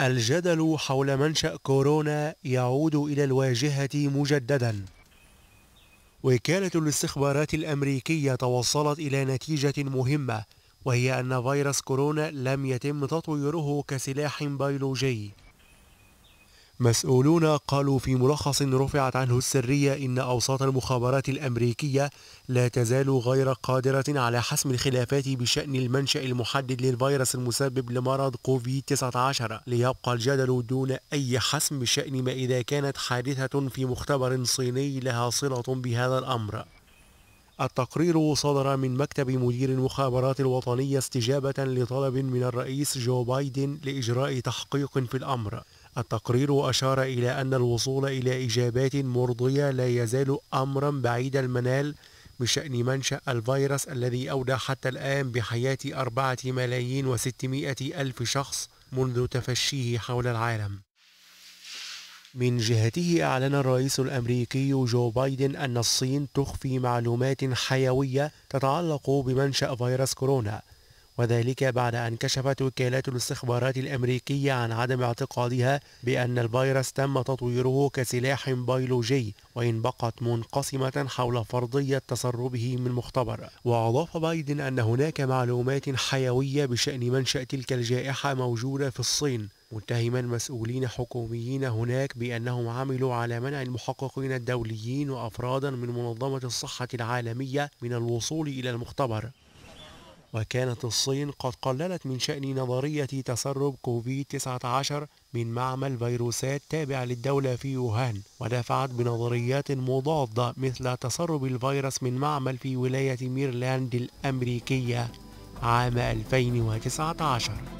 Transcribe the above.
الجدل حول منشأ كورونا يعود إلى الواجهة مجددا وكالة الاستخبارات الأمريكية توصلت إلى نتيجة مهمة وهي أن فيروس كورونا لم يتم تطويره كسلاح بيولوجي مسؤولون قالوا في ملخص رفعت عنه السرية إن أوساط المخابرات الأمريكية لا تزال غير قادرة على حسم الخلافات بشأن المنشأ المحدد للفيروس المسبب لمرض كوفيد-19 ليبقى الجدل دون أي حسم بشأن ما إذا كانت حادثة في مختبر صيني لها صلة بهذا الأمر التقرير صدر من مكتب مدير المخابرات الوطنية استجابة لطلب من الرئيس جو بايدن لإجراء تحقيق في الأمر التقرير أشار إلى أن الوصول إلى إجابات مرضية لا يزال أمرا بعيد المنال بشأن منشأ الفيروس الذي أودى حتى الآن بحياة أربعة ملايين وستمائة ألف شخص منذ تفشيه حول العالم من جهته أعلن الرئيس الأمريكي جو بايدن أن الصين تخفي معلومات حيوية تتعلق بمنشأ فيروس كورونا وذلك بعد أن كشفت وكالات الاستخبارات الأمريكية عن عدم اعتقادها بأن الفيروس تم تطويره كسلاح بيولوجي وإن بقت منقسمة حول فرضية تسربه من مختبر وأضاف بايدن أن هناك معلومات حيوية بشأن منشأ تلك الجائحة موجودة في الصين متهما مسؤولين حكوميين هناك بأنهم عملوا على منع المحققين الدوليين وأفرادا من منظمة الصحة العالمية من الوصول إلى المختبر وكانت الصين قد قللت من شأن نظرية تسرب كوفيد-19 من معمل فيروسات تابع للدولة في يوهان ودفعت بنظريات مضادة مثل تسرب الفيروس من معمل في ولاية ميرلاند الأمريكية عام 2019